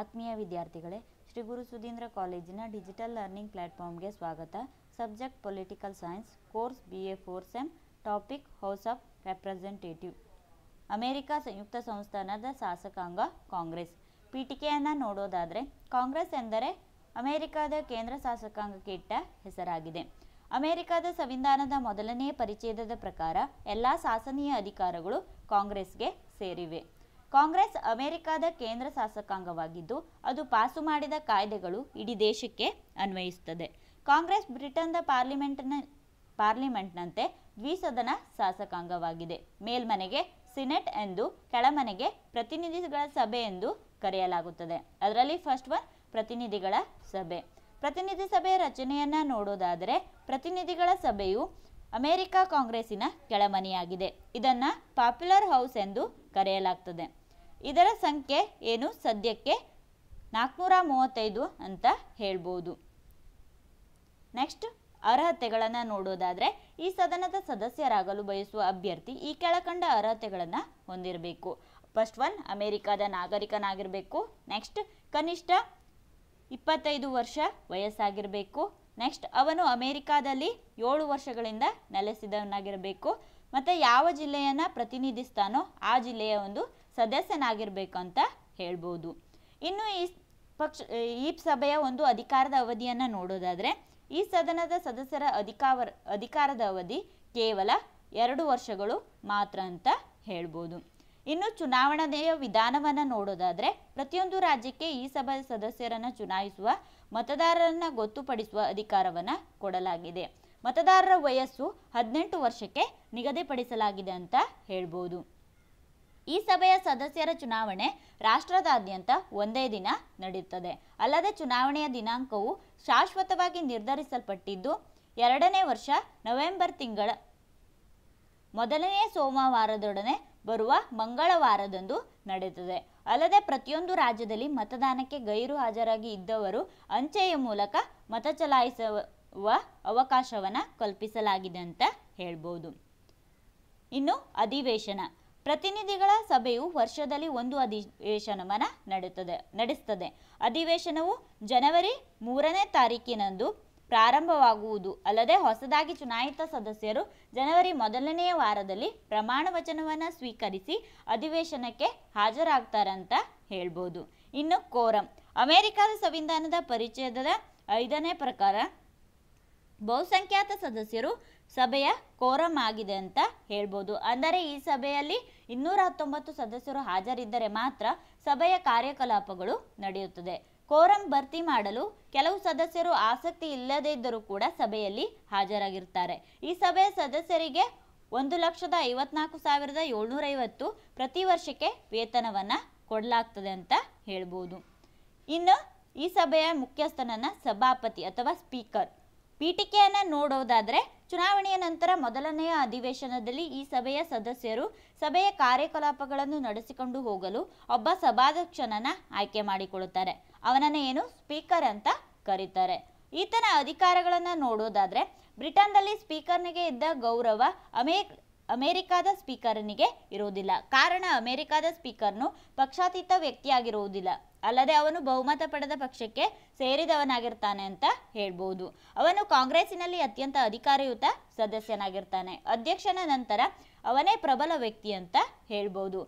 ಆತ್ಮೀಯ ವಿದ್ಯಾರ್ಥಿಗಳೇ ಶ್ರೀ ಗುರು ಸುಧೀಂದ್ರ ಕಾಲೇಜಿನ ಡಿಜಿಟಲ್ ಲರ್ನಿಂಗ್ ಪ್ಲಾಟ್ಫಾರ್ಮ್ಗೆ ಸ್ವಾಗತ subject political science course B A four sem topic house of representative America ಸಂಯುಕ್ತ ಸಂಸ್ಥಾನದ ಶಾಸಕಾಂಗ ಕಾಂಗ್ರೆಸ್ ಪೀಠಿಕೆಯನ್ನು ನೋಡೋದಾದರೆ ಕಾಂಗ್ರೆಸ್ ಎಂದರೆ ಅಮೆರಿಕದ ಕೇಂದ್ರ ಶಾಸಕಾಂಗಕ್ಕೆ ಇಟ್ಟ ಹೆಸರಾಗಿದೆ ಅಮೆರಿಕದ ಸಂವಿಧಾನದ ಮೊದಲನೇ ಪರಿಚ್ಛೇದದ ಪ್ರಕಾರ ಎಲ್ಲ ಶಾಸನೀಯ ಅಧಿಕಾರಗಳು ಕಾಂಗ್ರೆಸ್ಗೆ ಸೇರಿವೆ ಕಾಂಗ್ರೆಸ್ ಅಮೆರಿಕದ ಕೇಂದ್ರ ಶಾಸಕಾಂಗವಾಗಿದ್ದು ಅದು ಪಾಸು ಮಾಡಿದ ಕಾಯ್ದೆಗಳು ಇಡೀ ದೇಶಕ್ಕೆ ಅನ್ವಯಿಸುತ್ತದೆ ಕಾಂಗ್ರೆಸ್ ಬ್ರಿಟನ್ದ ಪಾರ್ಲಿಮೆಂಟ್ನ ಪಾರ್ಲಿಮೆಂಟ್ನಂತೆ ದ್ವಿಸದನ ಶಾಸಕಾಂಗವಾಗಿದೆ ಮೇಲ್ಮನೆಗೆ ಸಿನೆಟ್ ಎಂದು ಕೆಳಮನೆಗೆ ಪ್ರತಿನಿಧಿಗಳ ಸಭೆ ಎಂದು ಕರೆಯಲಾಗುತ್ತದೆ ಅದರಲ್ಲಿ ಫಸ್ಟ್ ಒನ್ ಪ್ರತಿನಿಧಿಗಳ ಸಭೆ ಪ್ರತಿನಿಧಿ ಸಭೆಯ ರಚನೆಯನ್ನ ನೋಡೋದಾದರೆ ಪ್ರತಿನಿಧಿಗಳ ಸಭೆಯು ಅಮೆರಿಕ ಕಾಂಗ್ರೆಸ್ಸಿನ ಕೆಳಮನೆಯಾಗಿದೆ ಇದನ್ನ ಪಾಪ್ಯುಲರ್ ಹೌಸ್ ಎಂದು ಕರೆಯಲಾಗ್ತದೆ ಇದರ ಸಂಖ್ಯೆ ಏನು ಸದ್ಯಕ್ಕೆ ನಾಲ್ಕುನೂರ ಮೂವತ್ತೈದು ಅಂತ ಹೇಳ್ಬೋದು ನೆಕ್ಸ್ಟ್ ಅರ್ಹತೆಗಳನ್ನು ನೋಡೋದಾದರೆ ಈ ಸದನದ ಸದಸ್ಯರಾಗಲು ಬಯಸುವ ಅಭ್ಯರ್ಥಿ ಈ ಕೆಳಕಂಡ ಅರ್ಹತೆಗಳನ್ನು ಹೊಂದಿರಬೇಕು ಫಸ್ಟ್ ಒನ್ ಅಮೆರಿಕದ ನಾಗರಿಕನಾಗಿರಬೇಕು ನೆಕ್ಸ್ಟ್ ಕನಿಷ್ಠ ಇಪ್ಪತ್ತೈದು ವರ್ಷ ವಯಸ್ಸಾಗಿರಬೇಕು ನೆಕ್ಸ್ಟ್ ಅವನು ಅಮೆರಿಕಾದಲ್ಲಿ ಏಳು ವರ್ಷಗಳಿಂದ ನೆಲೆಸಿದವನಾಗಿರಬೇಕು ಮತ್ತು ಯಾವ ಜಿಲ್ಲೆಯನ್ನು ಪ್ರತಿನಿಧಿಸ್ತಾನೋ ಆ ಜಿಲ್ಲೆಯ ಒಂದು ಸದಸ್ಯನಾಗಿರಬೇಕು ಅಂತ ಹೇಳ್ಬೋದು ಇನ್ನು ಈ ಪಕ್ಷ ಈ ಸಭೆಯ ಒಂದು ಅಧಿಕಾರದ ಅವಧಿಯನ್ನು ನೋಡೋದಾದರೆ ಈ ಸದನದ ಸದಸ್ಯರ ಅಧಿಕಾರ ಅಧಿಕಾರದ ಅವಧಿ ಕೇವಲ ಎರಡು ವರ್ಷಗಳು ಮಾತ್ರ ಅಂತ ಹೇಳ್ಬೋದು ಇನ್ನು ಚುನಾವಣೆಯ ವಿಧಾನವನ್ನು ನೋಡೋದಾದರೆ ಪ್ರತಿಯೊಂದು ರಾಜ್ಯಕ್ಕೆ ಈ ಸಭಾ ಸದಸ್ಯರನ್ನು ಚುನಾಯಿಸುವ ಮತದಾರರನ್ನು ಗೊತ್ತುಪಡಿಸುವ ಅಧಿಕಾರವನ್ನು ಕೊಡಲಾಗಿದೆ ಮತದಾರರ ವಯಸ್ಸು ಹದಿನೆಂಟು ವರ್ಷಕ್ಕೆ ನಿಗದಿಪಡಿಸಲಾಗಿದೆ ಅಂತ ಹೇಳ್ಬೋದು ಈ ಸಭೆಯ ಸದಸ್ಯರ ಚುನಾವಣೆ ರಾಷ್ಟ್ರದಾದ್ಯಂತ ಒಂದೇ ದಿನ ನಡೆಯುತ್ತದೆ ಅಲ್ಲದೆ ಚುನಾವಣೆಯ ದಿನಾಂಕವು ಶಾಶ್ವತವಾಗಿ ನಿರ್ಧರಿಸಲ್ಪಟ್ಟಿದ್ದು ಎರಡನೇ ವರ್ಷ ನವೆಂಬರ್ ತಿಂಗಳ ಮೊದಲನೇ ಸೋಮವಾರದೊಡನೆ ಬರುವ ಮಂಗಳವಾರದಂದು ನಡೆಯುತ್ತದೆ ಅಲ್ಲದೆ ಪ್ರತಿಯೊಂದು ರಾಜ್ಯದಲ್ಲಿ ಮತದಾನಕ್ಕೆ ಗೈರು ಹಾಜರಾಗಿ ಇದ್ದವರು ಅಂಚೆಯ ಮೂಲಕ ಮತ ಚಲಾಯಿಸುವ ಅವಕಾಶವನ್ನು ಕಲ್ಪಿಸಲಾಗಿದೆ ಅಂತ ಹೇಳ್ಬೋದು ಇನ್ನು ಅಧಿವೇಶನ ಪ್ರತಿನಿಧಿಗಳ ಸಭೆಯು ವರ್ಷದಲ್ಲಿ ಒಂದು ಅಧಿವೇಶನವನ್ನು ನಡೆಯುತ್ತದೆ ನಡೆಸ್ತದೆ ಅಧಿವೇಶನವು ಜನವರಿ ಮೂರನೇ ತಾರೀಕಿನಂದು ಪ್ರಾರಂಭವಾಗುವುದು ಅಲ್ಲದೆ ಹೊಸದಾಗಿ ಚುನಾಯಿತ ಸದಸ್ಯರು ಜನವರಿ ಮೊದಲನೆಯ ವಾರದಲ್ಲಿ ಪ್ರಮಾಣ ವಚನವನ್ನು ಸ್ವೀಕರಿಸಿ ಅಧಿವೇಶನಕ್ಕೆ ಹಾಜರಾಗ್ತಾರಂತ ಹೇಳ್ಬೋದು ಇನ್ನು ಕೋರಂ ಅಮೆರಿಕದ ಸಂವಿಧಾನದ ಪರಿಚಯದ ಐದನೇ ಪ್ರಕಾರ ಬಹುಸಂಖ್ಯಾತ ಸದಸ್ಯರು ಸಭೆಯ ಕೋರಂ ಆಗಿದೆ ಅಂತ ಹೇಳ್ಬೋದು ಅಂದರೆ ಈ ಸಭೆಯಲ್ಲಿ ಇನ್ನೂರ ಹತ್ತೊಂಬತ್ತು ಸದಸ್ಯರು ಹಾಜರಿದ್ದರೆ ಮಾತ್ರ ಸಭೆಯ ಕಾರ್ಯಕಲಾಪಗಳು ನಡೆಯುತ್ತದೆ ಕೋರಂ ಭರ್ತಿ ಮಾಡಲು ಕೆಲವು ಸದಸ್ಯರು ಆಸಕ್ತಿ ಇಲ್ಲದೇ ಇದ್ದರೂ ಕೂಡ ಸಭೆಯಲ್ಲಿ ಹಾಜರಾಗಿರ್ತಾರೆ ಈ ಸಭೆಯ ಸದಸ್ಯರಿಗೆ ಒಂದು ಲಕ್ಷದ ಐವತ್ನಾಲ್ಕು ಸಾವಿರದ ಏಳ್ನೂರೈವತ್ತು ಪ್ರತಿ ವರ್ಷಕ್ಕೆ ವೇತನವನ್ನು ಕೊಡಲಾಗ್ತದೆ ಅಂತ ಹೇಳ್ಬೋದು ಇನ್ನು ಈ ಸಭೆಯ ಮುಖ್ಯಸ್ಥನನ್ನ ಸಭಾಪತಿ ಅಥವಾ ಸ್ಪೀಕರ್ ಪೀಠಿಕೆಯನ್ನು ನೋಡೋದಾದರೆ ಚುನಾವಣೆಯ ನಂತರ ಮೊದಲನೆಯ ಅಧಿವೇಶನದಲ್ಲಿ ಈ ಸಭೆಯ ಸದಸ್ಯರು ಸಭೆಯ ಕಾರ್ಯಕಲಾಪಗಳನ್ನು ನಡೆಸಿಕೊಂಡು ಹೋಗಲು ಒಬ್ಬ ಸಭಾಧ್ಯಕ್ಷನನ್ನು ಆಯ್ಕೆ ಮಾಡಿಕೊಳ್ಳುತ್ತಾರೆ ಅವನನ್ನು ಏನು ಸ್ಪೀಕರ್ ಅಂತ ಕರೀತಾರೆ ಈತನ ಅಧಿಕಾರಗಳನ್ನು ನೋಡೋದಾದರೆ ಬ್ರಿಟನ್ನಲ್ಲಿ ಸ್ಪೀಕರ್ನಿಗೆ ಇದ್ದ ಗೌರವ ಅಮೇ ಅಮೆರಿಕಾದ ಸ್ಪೀಕರ್ನಿಗೆ ಇರುವುದಿಲ್ಲ ಕಾರಣ ಅಮೆರಿಕಾದ ಸ್ಪೀಕರ್ನು ಪಕ್ಷಾತೀತ ವ್ಯಕ್ತಿಯಾಗಿರುವುದಿಲ್ಲ ಅಲ್ಲದೆ ಅವನು ಬಹುಮತ ಪಡೆದ ಪಕ್ಷಕ್ಕೆ ಸೇರಿದವನಾಗಿರ್ತಾನೆ ಅಂತ ಹೇಳ್ಬೋದು ಅವನು ಕಾಂಗ್ರೆಸ್ಸಿನಲ್ಲಿ ಅತ್ಯಂತ ಅಧಿಕಾರಯುತ ಸದಸ್ಯನಾಗಿರ್ತಾನೆ ಅಧ್ಯಕ್ಷನ ನಂತರ ಅವನೇ ಪ್ರಬಲ ವ್ಯಕ್ತಿ ಅಂತ ಹೇಳ್ಬೋದು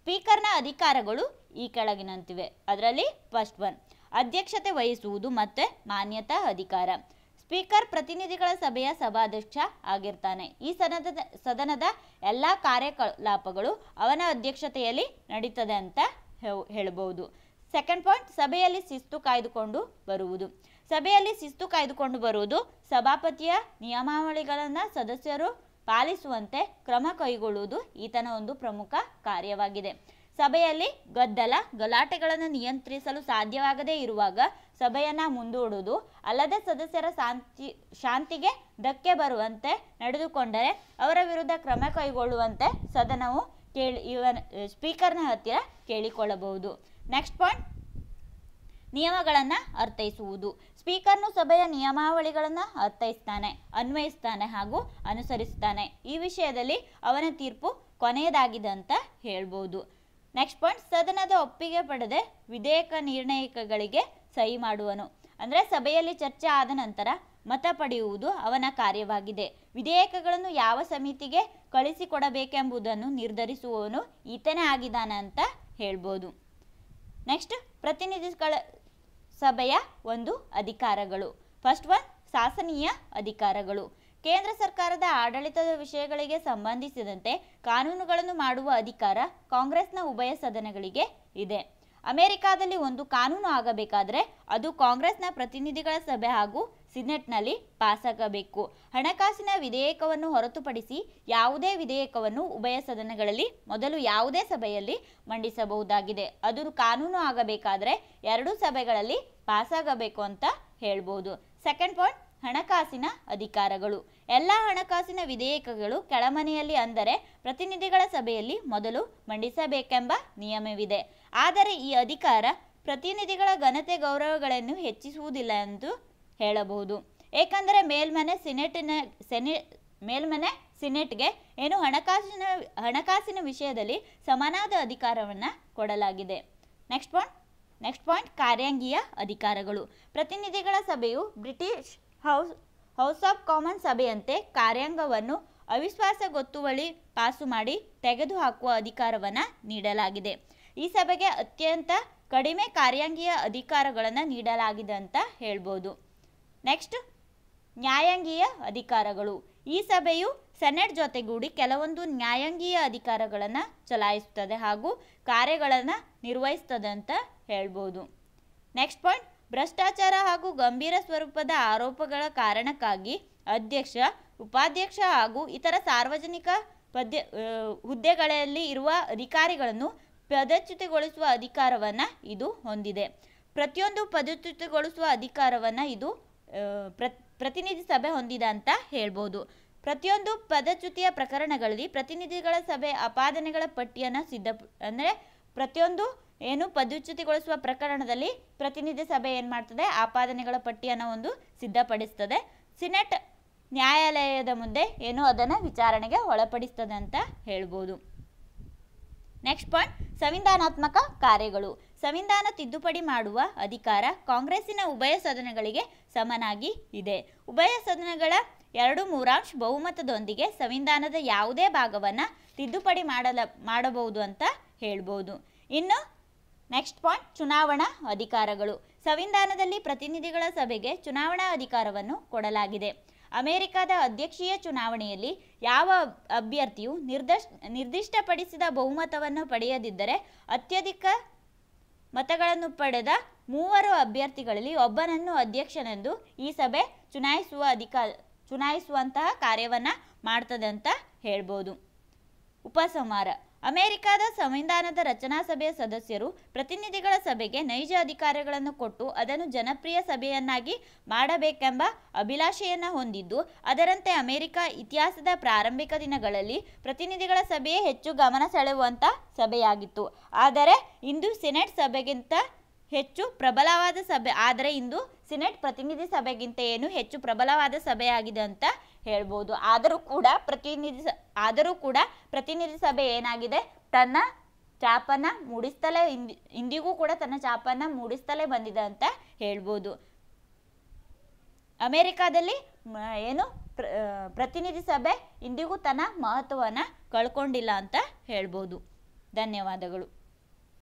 ಸ್ಪೀಕರ್ನ ಅಧಿಕಾರಗಳು ಈ ಕೆಳಗಿನಂತಿವೆ ಅದರಲ್ಲಿ ಫಸ್ಟ್ ಒನ್ ಅಧ್ಯಕ್ಷತೆ ವಹಿಸುವುದು ಮತ್ತೆ ಮಾನ್ಯತಾ ಅಧಿಕಾರ ಸ್ಪೀಕರ್ ಪ್ರತಿನಿಧಿಗಳ ಸಭೆಯ ಸಭಾಧ್ಯಕ್ಷ ಆಗಿರ್ತಾನೆ ಈ ಸದನದ ಸದನದ ಎಲ್ಲ ಕಾರ್ಯಕಲಾಪಗಳು ಅವನ ಅಧ್ಯಕ್ಷತೆಯಲ್ಲಿ ನಡೀತದೆ ಅಂತ ಹೇಳಬಹುದು ಸೆಕೆಂಡ್ ಪಾಯಿಂಟ್ ಸಭೆಯಲ್ಲಿ ಶಿಸ್ತು ಕಾಯ್ದುಕೊಂಡು ಬರುವುದು ಸಭೆಯಲ್ಲಿ ಶಿಸ್ತು ಕಾಯ್ದುಕೊಂಡು ಬರುವುದು ಸಭಾಪತಿಯ ನಿಯಮಾವಳಿಗಳನ್ನು ಸದಸ್ಯರು ಪಾಲಿಸುವಂತೆ ಕ್ರಮ ಕೈಗೊಳ್ಳುವುದು ಈತನ ಒಂದು ಪ್ರಮುಖ ಕಾರ್ಯವಾಗಿದೆ ಸಭೆಯಲ್ಲಿ ಗದ್ದಲ ಗಲಾಟೆಗಳನ್ನು ನಿಯಂತ್ರಿಸಲು ಸಾಧ್ಯವಾಗದೇ ಇರುವಾಗ ಸಭೆಯನ್ನು ಮುಂದೂಡುವುದು ಅಲ್ಲದೆ ಸದಸ್ಯರ ಶಾಂತಿ ಶಾಂತಿಗೆ ಧಕ್ಕೆ ಬರುವಂತೆ ನಡೆದುಕೊಂಡರೆ ಅವರ ವಿರುದ್ಧ ಕ್ರಮ ಕೈಗೊಳ್ಳುವಂತೆ ಸದನವು ಕೇಳಿ ಇವನ್ ಸ್ಪೀಕರ್ನ ಹತ್ತಿರ ಕೇಳಿಕೊಳ್ಳಬಹುದು ನೆಕ್ಸ್ಟ್ ಪಾಯಿಂಟ್ ನಿಯಮಗಳನ್ನು ಅರ್ಥೈಸುವುದು ಸ್ಪೀಕರ್ನು ಸಭೆಯ ನಿಯಮಾವಳಿಗಳನ್ನು ಅರ್ಥೈಸ್ತಾನೆ ಅನ್ವಯಿಸ್ತಾನೆ ಹಾಗೂ ಅನುಸರಿಸ್ತಾನೆ ಈ ವಿಷಯದಲ್ಲಿ ಅವನ ತೀರ್ಪು ಕೊನೆಯದಾಗಿದೆ ಅಂತ ಹೇಳ್ಬೋದು ನೆಕ್ಸ್ಟ್ ಪಾಯಿಂಟ್ ಸದನದ ಒಪ್ಪಿಗೆ ಪಡೆದೆ ವಿಧೇಯಕ ನಿರ್ಣಯಗಳಿಗೆ ಸಹಿ ಮಾಡುವನು ಅಂದರೆ ಸಭೆಯಲ್ಲಿ ಚರ್ಚೆ ಆದ ನಂತರ ಮತ ಪಡೆಯುವುದು ಅವನ ಕಾರ್ಯವಾಗಿದೆ ವಿಧೇಯಕಗಳನ್ನು ಯಾವ ಸಮಿತಿಗೆ ಕಳಿಸಿಕೊಡಬೇಕೆಂಬುದನ್ನು ನಿರ್ಧರಿಸುವವನು ಈತನೇ ಆಗಿದ್ದಾನೆ ಅಂತ ಹೇಳ್ಬೋದು ನೆಕ್ಸ್ಟ್ ಪ್ರತಿನಿಧಿಗಳ ಸಭೆಯ ಒಂದು ಅಧಿಕಾರಗಳು ಫಸ್ಟ್ ಒನ್ ಶಾಸನೀಯ ಅಧಿಕಾರಗಳು ಕೇಂದ್ರ ಸರ್ಕಾರದ ಆಡಳಿತದ ವಿಷಯಗಳಿಗೆ ಸಂಬಂಧಿಸಿದಂತೆ ಕಾನೂನುಗಳನ್ನು ಮಾಡುವ ಅಧಿಕಾರ ಕಾಂಗ್ರೆಸ್ನ ಉಭಯ ಸದನಗಳಿಗೆ ಇದೆ ಅಮೆರಿಕಾದಲ್ಲಿ ಒಂದು ಕಾನೂನು ಆಗಬೇಕಾದರೆ ಅದು ಕಾಂಗ್ರೆಸ್ನ ಪ್ರತಿನಿಧಿಗಳ ಸಭೆ ಹಾಗೂ ಸಿನೆಟ್ನಲ್ಲಿ ಪಾಸಾಗಬೇಕು ಹಣಕಾಸಿನ ವಿಧೇಯಕವನ್ನು ಹೊರತುಪಡಿಸಿ ಯಾವುದೇ ವಿಧೇಯಕವನ್ನು ಉಭಯ ಸದನಗಳಲ್ಲಿ ಮೊದಲು ಯಾವುದೇ ಸಭೆಯಲ್ಲಿ ಮಂಡಿಸಬಹುದಾಗಿದೆ ಅದು ಕಾನೂನು ಆಗಬೇಕಾದರೆ ಎರಡೂ ಸಭೆಗಳಲ್ಲಿ ಪಾಸಾಗಬೇಕು ಅಂತ ಹೇಳ್ಬೋದು ಸೆಕೆಂಡ್ ಪಾಯಿಂಟ್ ಹಣಕಾಸಿನ ಅಧಿಕಾರಗಳು ಎಲ್ಲ ಹಣಕಾಸಿನ ವಿಧೇಯಕಗಳು ಕೆಳಮನೆಯಲ್ಲಿ ಅಂದರೆ ಪ್ರತಿನಿಧಿಗಳ ಸಭೆಯಲ್ಲಿ ಮೊದಲು ಮಂಡಿಸಬೇಕೆಂಬ ನಿಯಮವಿದೆ ಆದರೆ ಈ ಅಧಿಕಾರ ಪ್ರತಿನಿಧಿಗಳ ಘನತೆ ಗೌರವಗಳನ್ನು ಹೆಚ್ಚಿಸುವುದಿಲ್ಲ ಎಂದು ಹೇಳಬಹುದು ಏಕೆಂದರೆ ಮೇಲ್ಮನೆ ಸಿನೆಟಿನ ಸೆನೆ ಮೇಲ್ಮನೆ ಸಿನೆಟ್ಗೆ ಏನು ಹಣಕಾಸಿನ ಹಣಕಾಸಿನ ವಿಷಯದಲ್ಲಿ ಸಮಾನಾದ ಅಧಿಕಾರವನ್ನು ಕೊಡಲಾಗಿದೆ ನೆಕ್ಸ್ಟ್ ಪಾಯಿಂಟ್ ನೆಕ್ಸ್ಟ್ ಪಾಯಿಂಟ್ ಕಾರ್ಯಾಂಗೀಯ ಅಧಿಕಾರಗಳು ಪ್ರತಿನಿಧಿಗಳ ಸಭೆಯು British house house of common ಸಭೆಯಂತೆ ಕಾರ್ಯಾಂಗವನ್ನು ಅವಿಶ್ವಾಸ ಗೊತ್ತುವಳಿ ಪಾಸು ಮಾಡಿ ತೆಗೆದುಹಾಕುವ ಅಧಿಕಾರವನ್ನು ನೀಡಲಾಗಿದೆ ಈ ಸಭೆಗೆ ಅತ್ಯಂತ ಕಡಿಮೆ ಕಾರ್ಯಾಂಗೀಯ ಅಧಿಕಾರಗಳನ್ನು ನೀಡಲಾಗಿದೆ ಅಂತ ಹೇಳ್ಬೋದು ನೆಕ್ಸ್ಟ್ ನ್ಯಾಯಾಂಗೀಯ ಅಧಿಕಾರಗಳು ಈ ಸಭೆಯು ಸೆನೆಟ್ ಜೊತೆಗೂಡಿ ಕೆಲವೊಂದು ನ್ಯಾಯಾಂಗೀಯ ಅಧಿಕಾರಗಳನ್ನು ಚಲಾಯಿಸುತ್ತದೆ ಹಾಗೂ ಕಾರ್ಯಗಳನ್ನು ನಿರ್ವಹಿಸ್ತದೆ ಅಂತ ಹೇಳ್ಬೋದು ನೆಕ್ಸ್ಟ್ ಪಾಯಿಂಟ್ ಭ್ರಷ್ಟಾಚಾರ ಹಾಗೂ ಗಂಭೀರ ಸ್ವರೂಪದ ಆರೋಪಗಳ ಕಾರಣಕ್ಕಾಗಿ ಅಧ್ಯಕ್ಷ ಉಪಾಧ್ಯಕ್ಷ ಹಾಗೂ ಇತರ ಸಾರ್ವಜನಿಕ ಪದ್ಯ ಹುದ್ದೆಗಳಲ್ಲಿ ಇರುವ ಅಧಿಕಾರಿಗಳನ್ನು ಪದಚ್ಯುತಗೊಳಿಸುವ ಅಧಿಕಾರವನ್ನು ಇದು ಹೊಂದಿದೆ ಪ್ರತಿಯೊಂದು ಪದಚ್ಯುತಗೊಳಿಸುವ ಅಧಿಕಾರವನ್ನು ಇದು ಪ್ರತಿನಿಧಿ ಸಭೆ ಹೊಂದಿದೆ ಅಂತ ಹೇಳ್ಬೋದು ಪ್ರತಿಯೊಂದು ಪದಚ್ಯುತಿಯ ಪ್ರಕರಣಗಳಲ್ಲಿ ಪ್ರತಿನಿಧಿಗಳ ಸಭೆ ಅಪಾದನೆಗಳ ಪಟ್ಟಿಯನ್ನು ಸಿದ್ಧ ಅಂದರೆ ಪ್ರತಿಯೊಂದು ಏನು ಪದಚ್ಯುತಿಗೊಳಿಸುವ ಪ್ರಕರಣದಲ್ಲಿ ಪ್ರತಿನಿಧಿ ಸಭೆ ಏನು ಮಾಡ್ತದೆ ಆಪಾದನೆಗಳ ಪಟ್ಟಿಯನ್ನು ಒಂದು ಸಿದ್ಧಪಡಿಸ್ತದೆ ಸಿನೆಟ್ ನ್ಯಾಯಾಲಯದ ಮುಂದೆ ಏನು ಅದನ್ನು ವಿಚಾರಣೆಗೆ ಒಳಪಡಿಸ್ತದೆ ಅಂತ ಹೇಳ್ಬೋದು ನೆಕ್ಸ್ಟ್ ಪಾಯಿಂಟ್ ಸಂವಿಧಾನಾತ್ಮಕ ಕಾರ್ಯಗಳು ಸಂವಿಧಾನ ತಿದ್ದುಪಡಿ ಮಾಡುವ ಅಧಿಕಾರ ಕಾಂಗ್ರೆಸ್ಸಿನ ಉಭಯ ಸದನಗಳಿಗೆ ಸಮನಾಗಿ ಇದೆ ಉಭಯ ಸದನಗಳ ಎರಡು ಮೂರಾಂಶ ಬಹುಮತದೊಂದಿಗೆ ಸಂವಿಧಾನದ ಯಾವುದೇ ಭಾಗವನ್ನು ತಿದ್ದುಪಡಿ ಮಾಡಲ ಮಾಡಬಹುದು ಅಂತ ಹೇಳ್ಬೋದು ಇನ್ನು ನೆಕ್ಸ್ಟ್ ಪಾಯಿಂಟ್ ಚುನಾವಣಾ ಅಧಿಕಾರಗಳು ಸಂವಿಧಾನದಲ್ಲಿ ಪ್ರತಿನಿಧಿಗಳ ಸಭೆಗೆ ಚುನಾವಣಾ ಅಧಿಕಾರವನ್ನು ಕೊಡಲಾಗಿದೆ ಅಮೆರಿಕದ ಅಧ್ಯಕ್ಷೀಯ ಚುನಾವಣೆಯಲ್ಲಿ ಯಾವ ಅಭ್ಯರ್ಥಿಯು ನಿರ್ದಶ್ ನಿರ್ದಿಷ್ಟಪಡಿಸಿದ ಬಹುಮತವನ್ನು ಪಡೆಯದಿದ್ದರೆ ಅತ್ಯಧಿಕ ಮತಗಳನ್ನು ಪಡೆದ ಮೂವರು ಅಭ್ಯರ್ಥಿಗಳಲ್ಲಿ ಒಬ್ಬನನ್ನು ಅಧ್ಯಕ್ಷನೆಂದು ಈ ಸಭೆ ಚುನಾಯಿಸುವ ಅಧಿಕಾರ ಚುನಾಯಿಸುವಂತಹ ಕಾರ್ಯವನ್ನು ಮಾಡ್ತದೆ ಅಂತ ಹೇಳ್ಬೋದು ಉಪಸಂಹಾರ ಅಮೆರಿಕದ ಸಂವಿಧಾನದ ರಚನಾ ಸಭೆಯ ಸದಸ್ಯರು ಪ್ರತಿನಿಧಿಗಳ ಸಭೆಗೆ ನೈಜ ಅಧಿಕಾರಗಳನ್ನು ಕೊಟ್ಟು ಅದನ್ನು ಜನಪ್ರಿಯ ಸಭೆಯನ್ನಾಗಿ ಮಾಡಬೇಕೆಂಬ ಅಭಿಲಾಷೆಯನ್ನು ಹೊಂದಿದ್ದು ಅದರಂತೆ ಅಮೆರಿಕ ಇತಿಹಾಸದ ಪ್ರಾರಂಭಿಕ ದಿನಗಳಲ್ಲಿ ಪ್ರತಿನಿಧಿಗಳ ಸಭೆಯೇ ಹೆಚ್ಚು ಗಮನ ಸೆಳೆಯುವಂಥ ಸಭೆಯಾಗಿತ್ತು ಆದರೆ ಇಂದು ಸೆನೆಟ್ ಸಭೆಗಿಂತ ಹೆಚ್ಚು ಪ್ರಬಲವಾದ ಸಭೆ ಆದರೆ ಇಂದು ಸಿನೆಟ್ ಪ್ರತಿನಿಧಿ ಸಭೆಗಿಂತ ಏನು ಹೆಚ್ಚು ಪ್ರಬಲವಾದ ಸಭೆಯಾಗಿದೆ ಅಂತ ಹೇಳ್ಬೋದು ಆದರೂ ಕೂಡ ಪ್ರತಿನಿಧಿ ಆದರೂ ಕೂಡ ಪ್ರತಿನಿಧಿ ಸಭೆ ಏನಾಗಿದೆ ತನ್ನ ಚಾಪನ್ನ ಮೂಡಿಸ್ತಲೇ ಇಂದಿಗೂ ಕೂಡ ತನ್ನ ಚಾಪನ್ನ ಮೂಡಿಸ್ತಲೇ ಬಂದಿದೆ ಅಂತ ಹೇಳ್ಬೋದು ಅಮೆರಿಕಾದಲ್ಲಿ ಏನು ಪ್ರತಿನಿಧಿ ಸಭೆ ಇಂದಿಗೂ ತನ್ನ ಮಹತ್ವವನ್ನು ಕಳ್ಕೊಂಡಿಲ್ಲ ಅಂತ ಹೇಳ್ಬೋದು ಧನ್ಯವಾದಗಳು